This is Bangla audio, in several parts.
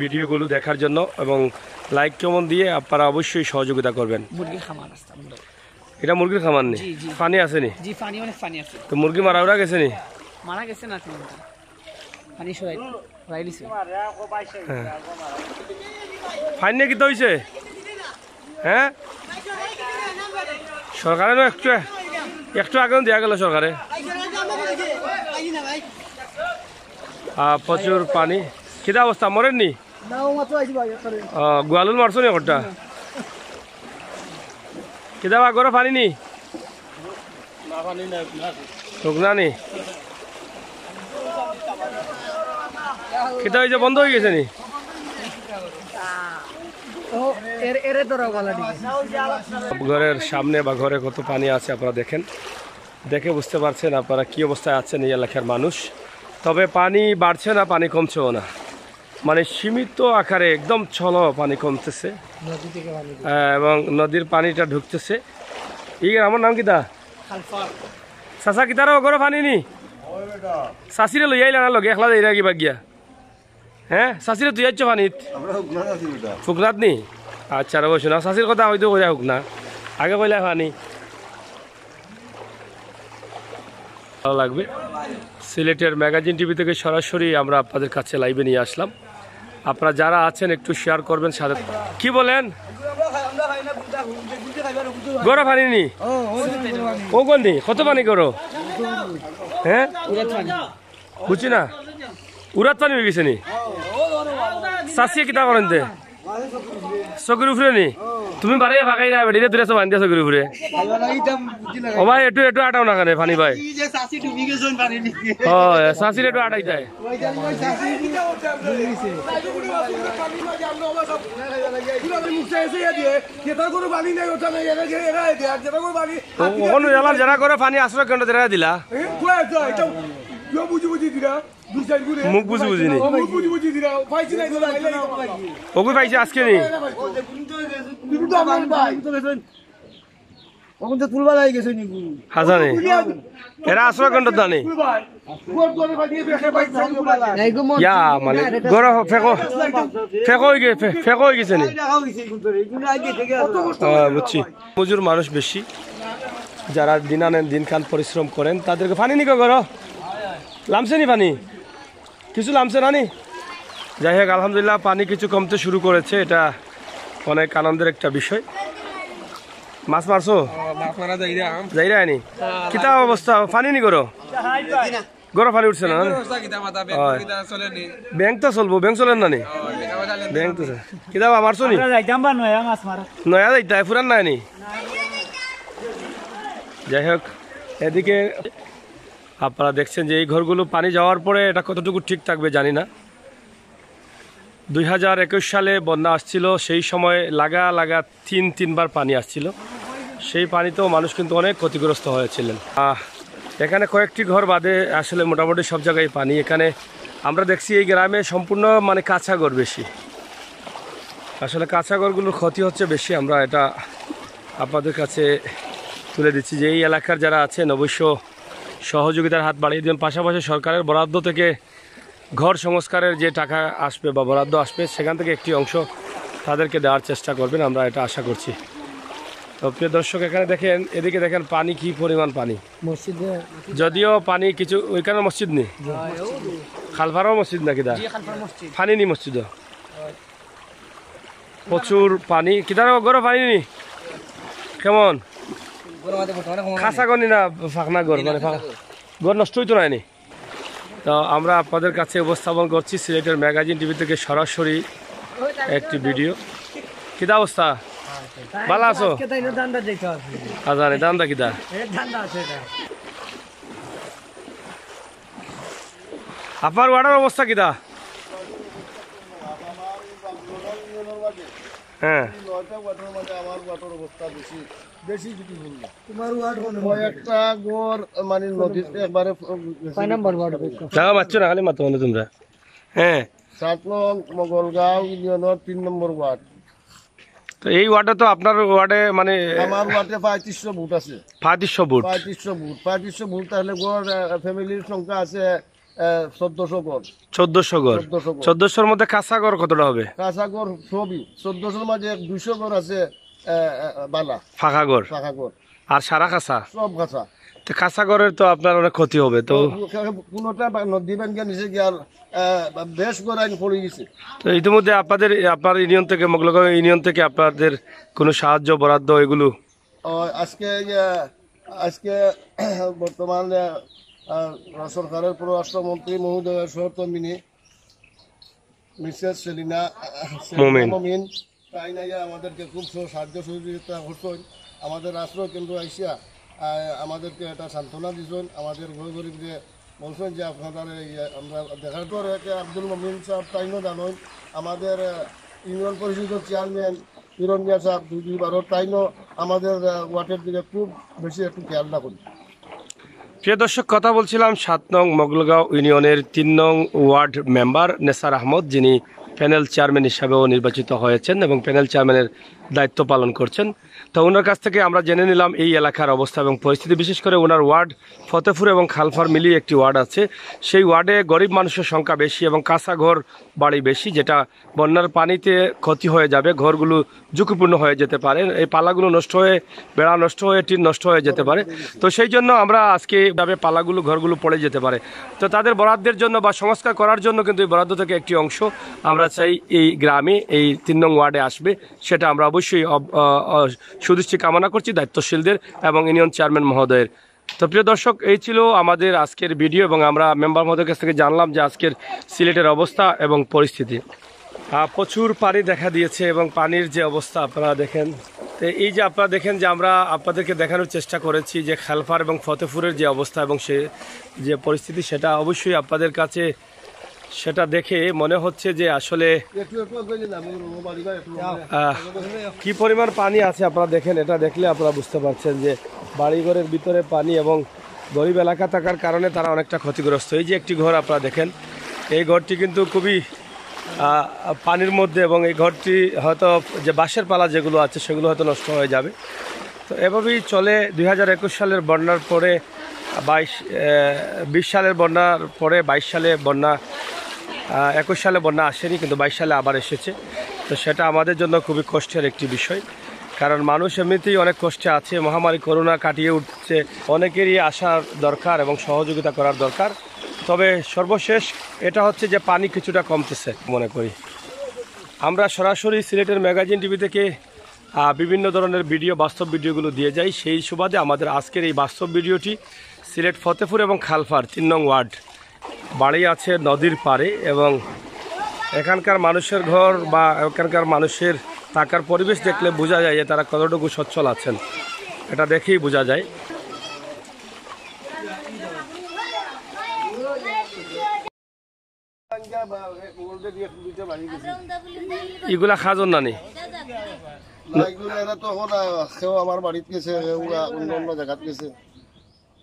ভিডিওগুলো দেখার জন্য এবং লাইক কেমন দিয়ে আপনারা অবশ্যই সহযোগিতা করবেন খামার এটা মুরগির খামার নেই পানি আছে নি জি পানি পানি আছে তো মুরগি মারা ওরা গেছে নি মারা গেছে না পানি সরাই ফাইন নিয়ে কিতা হয়েছে হ্যাঁ, হ্যাঁ? সরকারে না একটু একটু আগে দেওয়া গেল সরকারে প্রচুর পানি কেটা অবস্থা মরেন নি গোয়ালুল মারছো নি ঘরটা কেটা আগর পানি নি নি বন্ধ হয়ে গেছে নি ঘরের সামনে বা ঘরে কত পানি আছে আপনারা দেখেন দেখে বুঝতে পারছেন আপনারা কি অবস্থায় আছেন এই এলাকার মানুষ তবে পানি বাড়ছে না পানি কমছেও না মানে সীমিত আকারে একদম ছল পানি কমতেছে এবং নদীর পানিটা ঢুকতেছে ঠিক আছে আমার নাম চাষা কি তারা ঘরে পানি নি চাষিরে লই আইলা না লগে একলা যাই কিবা গিয়া হ্যাঁ চাষিরে তুই আইছ পানিত ফুকনাত নি আচ্ছা রব শোনা চাষির কথা হয়তো কই হোক না আগে কইলা পানি ভালো লাগবে সিলেটের ম্যাগাজিন টিভি থেকে সরাসরি আমরা আপনাদের কাছে লাইভে নিয়ে আসলাম আপনারা যারা আছেন একটু শেয়ার করবেন সাথে কি বলেন গরো পানি নি ও দি কত পানি করো হ্যাঁ বুঝছি না উড়াত পানি হয়ে গেছে নি চাষিয়ে কিতা করেন দে চকির উফরে নি তুমি বারে ফাঁকাই না বেটিরে দূরে সব আনতে ঘুরে ঘুরে ও ভাই এটু এটু আটাও না কানে ফানি ভাই ও শাশির এটু আটাই যায় কখনো এলার যারা করে ফানি আশ্রয় কেন্দ্র দিলা বুঝি বুঝি দিলা মুখ বুঝি বুঝি নি ওকে আজকে নেই ফেকো মানে ফেকো হয়ে গেছে ফেকো বুঝছি মজুর মানুষ বেশি যারা দিন আনেন দিন খান পরিশ্রম করেন তাদেরকে পানি নিকো ঘর লামছে নি পানি কিছু নামছে নানি যাই হোক আলহামদুলিল্লাহ পানি কিছু কমতে শুরু করেছে এটা অনেক আনন্দের একটা বিষয় মাছ মারছো যাইরা আনি হ্যাঁ, কিতা অবস্থা পানি নি করো গরম পানি উঠছে না ব্যাংক তো চলবো ব্যাংক চলেন না ব্যাংক তো কিতা মারছো নি নয়া যাইতা পুরান নাই নি যাই হোক এদিকে আপনারা দেখছেন যে এই ঘরগুলো পানি যাওয়ার পরে এটা কতটুকু ঠিক থাকবে জানি না দুই সালে বন্যা আসছিল সেই সময় লাগা লাগা তিন তিনবার পানি আসছিল সেই পানিতেও মানুষ কিন্তু অনেক ক্ষতিগ্রস্ত হয়েছিলেন এখানে কয়েকটি ঘর বাদে আসলে মোটামুটি সব জায়গায় পানি এখানে আমরা দেখছি এই গ্রামে সম্পূর্ণ মানে কাঁচা ঘর বেশি আসলে কাঁচা ঘরগুলোর ক্ষতি হচ্ছে বেশি আমরা এটা আপনাদের কাছে তুলে দিচ্ছি যে এই এলাকার যারা আছেন অবশ্য সহযোগিতার হাত বাড়িয়ে দেবেন পাশাপাশি সরকারের বরাদ্দ থেকে ঘর সংস্কারের যে টাকা আসবে বা বরাদ্দ আসবে সেখান থেকে একটি অংশ তাদেরকে দেওয়ার চেষ্টা করবেন আমরা এটা আশা করছি তো প্রিয় দর্শক এখানে দেখেন এদিকে দেখেন পানি কি পরিমাণ পানি মসজিদে যদিও পানি কিছু ওইখানে মসজিদ নেই খালফারও মসজিদ নাকি দা পানি নি মসজিদ আচ্ছা। প্রচুর পানি কিতার গরম পানি নি কেমন খাসা গনি না ফাঁকনা গড় মানে গড় নষ্ট হইতো না নি তো আমরা আপনাদের কাছে উপস্থাপন করছি সিলেটের ম্যাগাজিন টিভি থেকে সরাসরি একটি ভিডিও কিতা অবস্থা ভালো আছো আজানে দান্দা কিতা আপনার ওয়ার্ডার অবস্থা কিতা হ্যাঁ মানে নদীতে না মানে হ্যাঁ মোগলগাঁও তিন নম্বর ওয়ার্ড তো এই ওয়ার্ডে তো আপনার ওয়ার্ডে মানে আমার ওয়ার্ডে পঁয়ত্রিশশো আছে পঁয়ত্রিশশো পঁয়ত্রিশশো ফ্যামিলির সংখ্যা আছে চোদ্দশো গড় চোদ্দশো গড় চোদ্দশোর মধ্যে কাঁচা কতটা হবে কাঁচা সবই চোদ্দশোর মাঝে দুশো ঘর আছে বালা ফাঁকা গড় আর সারা কাঁচা সব কাঁচা তো কাঁচা গড়ের তো আপনার অনেক ক্ষতি হবে তো কোনোটা নদী ব্যাংকে নিচে গিয়ে আর বেশ করে পড়ে গেছে তো ইতিমধ্যে আপনাদের আপনার ইউনিয়ন থেকে মোগলগাঁও ইউনিয়ন থেকে আপনাদের কোনো সাহায্য বরাদ্দ এগুলো আজকে আজকে বর্তমান সরকারের পররাষ্ট্রমন্ত্রী মহোদয় সহতমিনী মিসেস সেলিনা মমিন তাই নাই আমাদেরকে খুব সাহায্য সহযোগিতা করছেন আমাদের রাষ্ট্র কেন্দ্র আইসিয়া আমাদেরকে এটা সান্ত্বনা দিয়েছেন আমাদের ঘর গরিবকে বলছেন যে আপনাদের আমরা দেখার পর আব্দুল মমিন সাহেব তাইনও জানেন আমাদের ইউনিয়ন পরিষদের চেয়ারম্যান হিরণ মিয়া সাহেব দুই দুইবারও তাইনও আমাদের ওয়ার্ডের দিকে খুব বেশি একটু খেয়াল রাখুন প্রিয় দর্শক কথা বলছিলাম সাত নং মোগলগাঁও ইউনিয়নের তিন নং ওয়ার্ড মেম্বার নেসার আহমদ যিনি প্যানেল চেয়ারম্যান হিসাবেও নির্বাচিত হয়েছেন এবং প্যানেল চেয়ারম্যানের দায়িত্ব পালন করছেন তো ওনার কাছ থেকে আমরা জেনে নিলাম এই এলাকার অবস্থা এবং পরিস্থিতি বিশেষ করে ওনার ওয়ার্ড ফতেপুর এবং খালফার মিলিয়ে একটি ওয়ার্ড আছে সেই ওয়ার্ডে গরিব মানুষের সংখ্যা বেশি এবং ঘর বাড়ি বেশি যেটা বন্যার পানিতে ক্ষতি হয়ে যাবে ঘরগুলো ঝুঁকিপূর্ণ হয়ে যেতে পারে এই পালাগুলো নষ্ট হয়ে বেড়া নষ্ট হয়ে টিন নষ্ট হয়ে যেতে পারে তো সেই জন্য আমরা আজকে এইভাবে পালাগুলো ঘরগুলো পড়ে যেতে পারে তো তাদের বরাদ্দের জন্য বা সংস্কার করার জন্য কিন্তু এই বরাদ্দ থেকে একটি অংশ আমরা রাজশাহী এই গ্রামে এই তিন নং ওয়ার্ডে আসবে সেটা আমরা অবশ্যই সুদৃষ্টি কামনা করছি দায়িত্বশীলদের এবং ইউনিয়ন চেয়ারম্যান মহোদয়ের তো প্রিয় দর্শক এই ছিল আমাদের আজকের ভিডিও এবং আমরা মেম্বার মহোদয়ের কাছ থেকে জানলাম যে আজকের সিলেটের অবস্থা এবং পরিস্থিতি প্রচুর পানি দেখা দিয়েছে এবং পানির যে অবস্থা আপনারা দেখেন তো এই যে আপনারা দেখেন যে আমরা আপনাদেরকে দেখানোর চেষ্টা করেছি যে খালফার এবং ফতেপুরের যে অবস্থা এবং সে যে পরিস্থিতি সেটা অবশ্যই আপনাদের কাছে সেটা দেখে মনে হচ্ছে যে আসলে কি পরিমাণ পানি আছে আপনারা দেখেন এটা দেখলে আপনারা বুঝতে পারছেন যে বাড়িঘরের ভিতরে পানি এবং গরিব এলাকা থাকার কারণে তারা অনেকটা ক্ষতিগ্রস্ত এই যে একটি ঘর আপনারা দেখেন এই ঘরটি কিন্তু খুবই পানির মধ্যে এবং এই ঘরটি হয়তো যে বাঁশের পালা যেগুলো আছে সেগুলো হয়তো নষ্ট হয়ে যাবে তো এভাবেই চলে দুই সালের বন্যার পরে বাইশ বিশ সালের বন্যার পরে বাইশ সালে বন্যা একুশ সালে বন্যা আসেনি কিন্তু বাইশ সালে আবার এসেছে তো সেটা আমাদের জন্য খুবই কষ্টের একটি বিষয় কারণ মানুষ এমনিতেই অনেক কষ্টে আছে মহামারী করোনা কাটিয়ে উঠছে অনেকেরই আসার দরকার এবং সহযোগিতা করার দরকার তবে সর্বশেষ এটা হচ্ছে যে পানি কিছুটা কমতেছে মনে করি আমরা সরাসরি সিলেটের ম্যাগাজিন টিভি থেকে বিভিন্ন ধরনের ভিডিও বাস্তব ভিডিওগুলো দিয়ে যাই সেই সুবাদে আমাদের আজকের এই বাস্তব ভিডিওটি সিলেট ফতেপুর এবং খালফার তিন নং ওয়ার্ড বাড়ি আছে নদীর পাড়ে এবং এখানকার মানুষের ঘর বা এখানকার মানুষের থাকার পরিবেশ দেখলে বোঝা যায় যে তারা কতটুকু সচ্ছল আছেন এটা দেখেই বোঝা যায় এগুলা খাজন নানি আমার বাড়িতে গেছে অন্য অন্য জায়গাত গেছে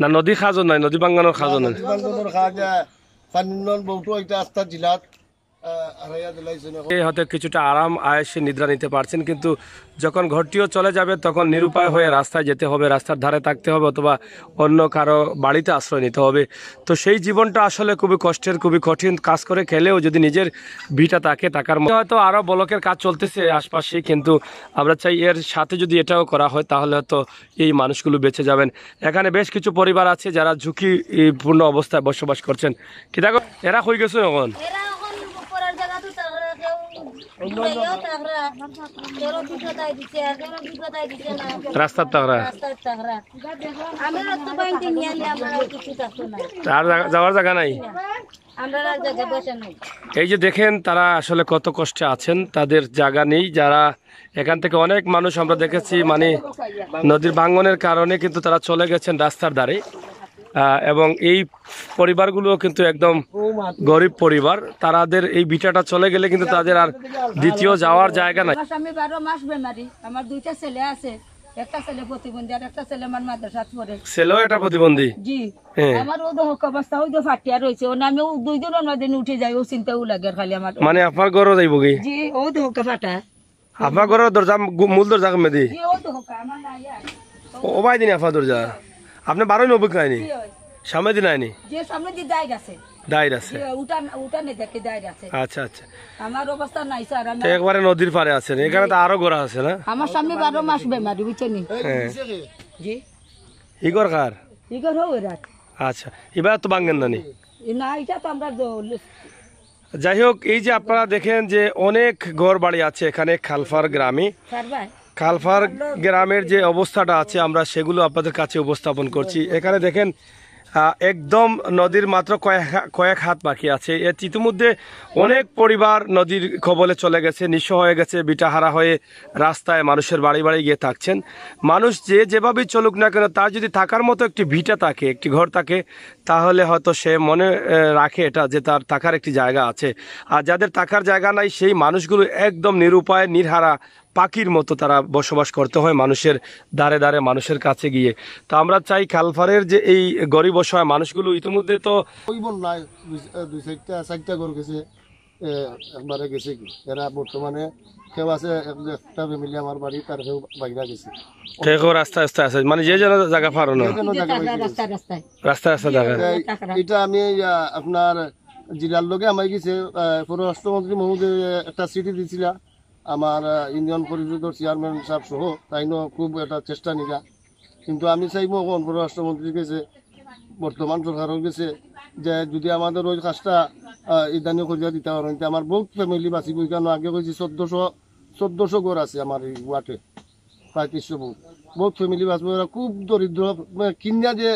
না নদী সাজো নাই নদী বাংগানৰ সাজো নাই বাংগানৰ সাজ পানীন বহুতো এতিয়া আস্থা জিলাত হয়তো কিছুটা আরাম আয়েসে নিদ্রা নিতে পারছেন কিন্তু যখন ঘরটিও চলে যাবে তখন নিরুপায় হয়ে রাস্তায় যেতে হবে রাস্তার ধারে থাকতে হবে অথবা অন্য কারো বাড়িতে আশ্রয় নিতে হবে তো সেই জীবনটা আসলে খুবই কষ্টের খুবই কঠিন কাজ করে খেলেও যদি নিজের ভিটা তাকে টাকার মধ্যে হয়তো আরও বলকের কাজ চলতেছে আশপাশে কিন্তু আমরা চাই এর সাথে যদি এটাও করা হয় তাহলে হয়তো এই মানুষগুলো বেঁচে যাবেন এখানে বেশ কিছু পরিবার আছে যারা ঝুঁকিপূর্ণ অবস্থায় বসবাস করছেন কী দেখো এরা হয়ে গেছে এখন রাস্তার যাওয়ার জায়গা নাই এই যে দেখেন তারা আসলে কত কষ্টে আছেন তাদের জায়গা নেই যারা এখান থেকে অনেক মানুষ আমরা দেখেছি মানে নদীর ভাঙ্গনের কারণে কিন্তু তারা চলে গেছেন রাস্তার দ্বারে এবং এই পরিবারগুলো কিন্তু একদম গরিব পরিবার তারাদের এই বিটাটা চলে গেলে কিন্তু তাদের আর দ্বিতীয় যাওয়ার জায়গা নাই আমি বারো মাস বেমারি আমার দুইটা ছেলে আছে একটা হ্যাঁ। চিন্তাও লাগে খালি মানে আপনার ঘর দরজা মূল দরজা মেদি ও দেহ দিন আপনার দরজা আপনি বারোই নব্বই নাইনি সামনে দিন আইনি আচ্ছা আচ্ছা একবারে নদীর এখানে তো আছে না আমার হ্যাঁ। আচ্ছা এবার তো যাই হোক এই যে আপনারা দেখেন যে অনেক ঘর বাড়ি আছে এখানে খালফার গ্রামে খালফার গ্রামের যে অবস্থাটা আছে আমরা সেগুলো আপনাদের কাছে উপস্থাপন করছি এখানে দেখেন একদম নদীর মাত্র কয়েক কয়েক হাত বাকি আছে এর ইতিমধ্যে অনেক পরিবার নদীর কবলে চলে গেছে নিঃস্ব হয়ে গেছে বিটাহারা হয়ে রাস্তায় মানুষের বাড়ি বাড়ি গিয়ে থাকছেন মানুষ যে যেভাবেই চলুক না কেন তার যদি থাকার মতো একটি ভিটা থাকে একটি ঘর থাকে তাহলে হয়তো সে মনে রাখে এটা যে তার থাকার একটি জায়গা আছে আর যাদের থাকার জায়গা নাই সেই মানুষগুলো একদম নিরুপায় নিরহারা পাখির মতো তারা বসবাস করতে হয় মানুষের দ্বারে দ্বারে মানুষের কাছে গিয়ে তো আমরা চাই খালফারের যে এই গরিব অসহায় মানুষগুলো ইতিমধ্যে তো দুই চারটা গেছে একবারে গেছে এরা বর্তমানে কেউ আছে একটা ফ্যামিলি আমার বাড়ি তার কেউ বাইরা গেছে কেউ রাস্তা রাস্তায় আছে মানে যে যেন জায়গা পারো না রাস্তায় রাস্তা জায়গা এটা আমি আপনার জেলার লোকে আমায় গেছে পররাষ্ট্রমন্ত্রী মহোদয় একটা সিটি দিয়েছিলাম আমার ইউনিয়ন পরিষদের চেয়ারম্যান সাহেব সহ তাইনও খুব এটা চেষ্টা নিকা কিন্তু আমি চাইব পররাষ্ট্রমন্ত্রীর কাছে বর্তমান সরকারের কাছে যে যদি আমাদের ওই কাজটা ইদানি করিয়া দিতে পারেন আমার বহুত ফ্যামিলি বাঁচিব কেন আগে কইছি চোদ্দশো চোদ্দশো ঘর আছে আমার এই ওয়াটে প্রায় তিনশো বহুত বহুত ফ্যামিলি বাঁচব এরা খুব দরিদ্র মানে কিনিয়া যে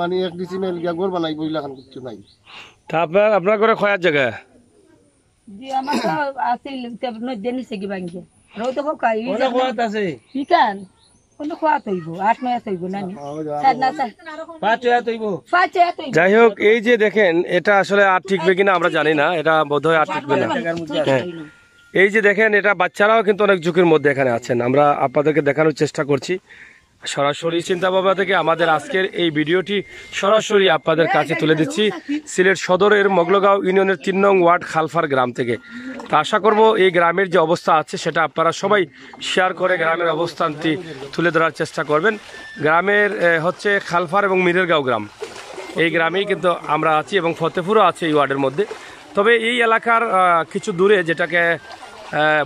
মানে এক ডিসিমেল ঘর বানাইব এলাকান কিছু নাই আপনার আপনার করে খয়ার জায়গা হ্যাঁ, যাই হোক এই যে দেখেন এটা আসলে আর ঠিকবে কিনা আমরা জানি না এটা বোধহয় আর ঠিকবে না হ্যাঁ। এই যে দেখেন এটা বাচ্চারাও কিন্তু অনেক ঝুঁকির মধ্যে এখানে আছেন আমরা আপনাদেরকে দেখানোর চেষ্টা করছি সরাসরি চিন্তা ভাবনা থেকে আমাদের আজকের এই ভিডিওটি সরাসরি আপনাদের কাছে তুলে দিচ্ছি সিলেট সদরের মগলগাঁও ইউনিয়নের তিন নং ওয়ার্ড খালফার গ্রাম থেকে তা আশা করবো এই গ্রামের যে অবস্থা আছে সেটা আপনারা সবাই শেয়ার করে গ্রামের অবস্থানটি তুলে ধরার চেষ্টা করবেন গ্রামের হচ্ছে খালফার এবং মিরেরগাঁও গ্রাম এই গ্রামেই কিন্তু আমরা আছি এবং ফতেপুরও আছে এই ওয়ার্ডের মধ্যে তবে এই এলাকার কিছু দূরে যেটাকে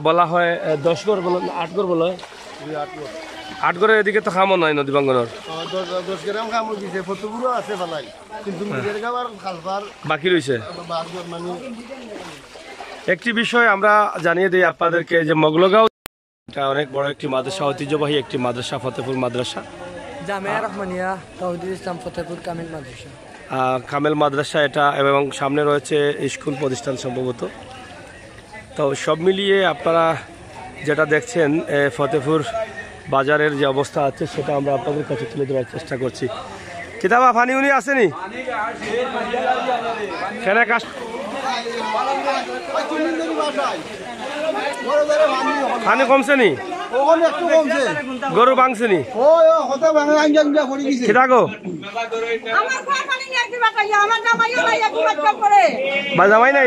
বলা হয় দশগড় বলো আটগড় বলো হয় আটগড়ের এদিকে তো খামও নাই নদী বাঙ্গনের হ্যাঁ। বাকি রয়েছে একটি বিষয় আমরা জানিয়ে দিই আপনাদেরকে যে মগলগাঁও এটা অনেক বড় একটি মাদ্রাসা ঐতিহ্যবাহী একটি মাদ্রাসা ফতেপুর মাদ্রাসা মাদ্রাসা কামেল মাদ্রাসা এটা এবং সামনে রয়েছে স্কুল প্রতিষ্ঠান সম্ভবত তো সব মিলিয়ে আপনারা যেটা দেখছেন ফতেপুর বাজারের যে অবস্থা আছে সেটা আমরা আপনাদের কাছে তুলে ধরার চেষ্টা করছি কিতাবা ফানি উনি আসেনি ফানি গরু ভাঙছে নি গো নাই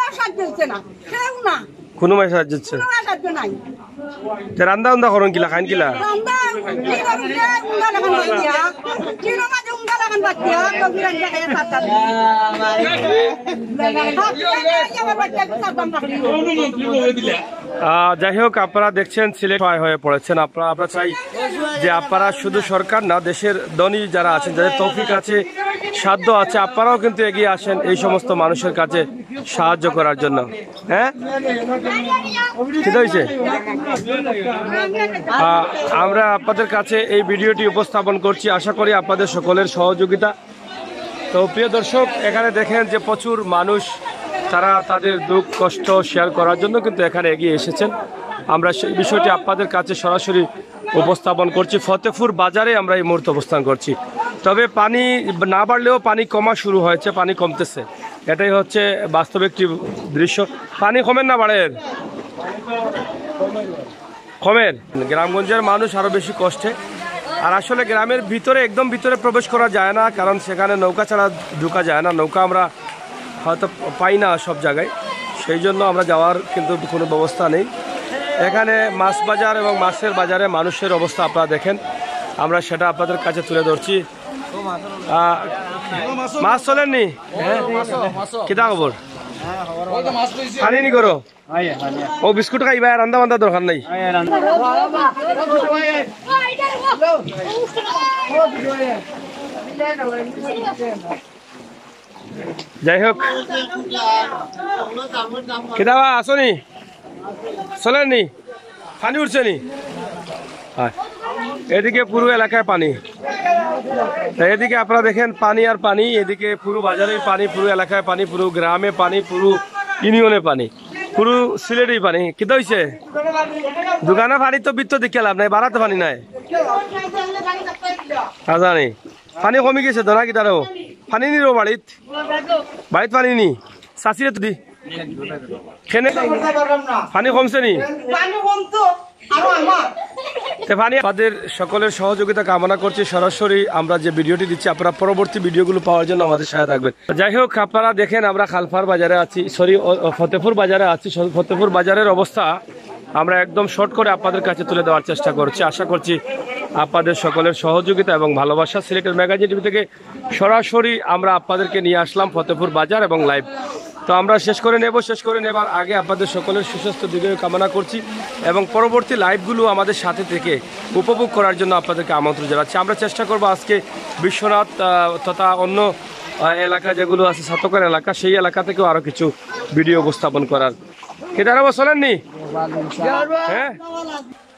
সাহায্য হচ্ছে না কেউ না কোনো মায়ের সাহায্য হচ্ছে কোনো সাহায্য নাই রান্দা উন্দা করুন কিলা খান কিলা যাই হোক আপনারা দেখছেন সিলেট হয়ে পড়েছেন আপনারা আমরা চাই যে আপনারা শুধু সরকার না দেশের ধনী যারা আছেন যাদের তৌফিক আছে সাধ্য আছে আপনারাও কিন্তু এগিয়ে আসেন এই সমস্ত মানুষের কাছে সাহায্য করার জন্য হ্যাঁ ঠিক আছে আমরা আপনাদের কাছে এই ভিডিওটি উপস্থাপন করছি আশা করি আপনাদের সকলের সহযোগিতা তো প্রিয় দর্শক এখানে দেখেন যে প্রচুর মানুষ তারা তাদের দুঃখ কষ্ট শেয়ার করার জন্য কিন্তু এখানে এগিয়ে এসেছেন আমরা সেই বিষয়টি আপনাদের কাছে সরাসরি উপস্থাপন করছি ফতেপুর বাজারে আমরা এই মুহূর্তে অবস্থান করছি তবে পানি না বাড়লেও পানি কমা শুরু হয়েছে পানি কমতেছে এটাই হচ্ছে বাস্তব একটি দৃশ্য পানি কমেন না বাড়ের কমেন গ্রামগঞ্জের মানুষ আরও বেশি কষ্টে আর আসলে গ্রামের ভিতরে একদম ভিতরে প্রবেশ করা যায় না কারণ সেখানে নৌকা ছাড়া ঢুকা যায় না নৌকা আমরা হয়তো পাই না সব জায়গায় সেই জন্য আমরা যাওয়ার কিন্তু কোনো ব্যবস্থা নেই এখানে মাছ বাজার এবং মাছের বাজারে মানুষের অবস্থা আপনারা দেখেন আমরা সেটা আপনাদের কাছে তুলে ধরছি মাছ চলেননি হ্যাঁ কিতা খবর হ্যাঁ, হানি নি করো ও বিস্কুট খাইবা রান্দা বান্দা দরকার নাই যাই হোক কেদাবা আসো নি চলেন নি পানি উঠছে নি এদিকে পুরো এলাকায় পানি এদিকে আপনারা দেখেন পানি আর পানি এদিকে পুরো বাজারে পানি পুরো এলাকায় পানি পুরো গ্রামে পানি পুরো ইউনিয়নে পানি পুরো সিলেটেই পানি কেটে হয়েছে দোকানে পানি তো বৃত্ত দেখে লাভ নাই বাড়াতে পানি নাই জানি পানি কমি গেছে ধরা কি তারও পানি নি রো বাড়িত বাড়িত পানি নি চাষিরে তো দি পানি কমছে নি তাদের সকলের সহযোগিতা কামনা করছি সরাসরি আমরা যে ভিডিওটি দিচ্ছি আপনারা পরবর্তী ভিডিওগুলো পাওয়ার জন্য আমাদের সাথে থাকবেন যাই হোক আপনারা দেখেন আমরা খালফার বাজারে আছি সরি ফতেপুর বাজারে আছি ফতেপুর বাজারের অবস্থা আমরা একদম শর্ট করে আপনাদের কাছে তুলে দেওয়ার চেষ্টা করছি আশা করছি আপনাদের সকলের সহযোগিতা এবং ভালোবাসা সিলেটের ম্যাগাজিন টিভি থেকে সরাসরি আমরা আপনাদেরকে নিয়ে আসলাম ফতেপুর বাজার এবং লাইভ তো আমরা শেষ করে নেব শেষ করে নেবার আগে আপনাদের সকলের সুস্বাস্থ্য দীর্ঘ কামনা করছি এবং পরবর্তী লাইভগুলো আমাদের সাথে থেকে উপভোগ করার জন্য আপনাদেরকে আমন্ত্রণ জানাচ্ছি আমরা চেষ্টা করব আজকে বিশ্বনাথ তথা অন্য এলাকা যেগুলো আছে সাতকার এলাকা সেই এলাকা থেকেও আরও কিছু ভিডিও উপস্থাপন করার কেদারাবা চলেননি হ্যাঁ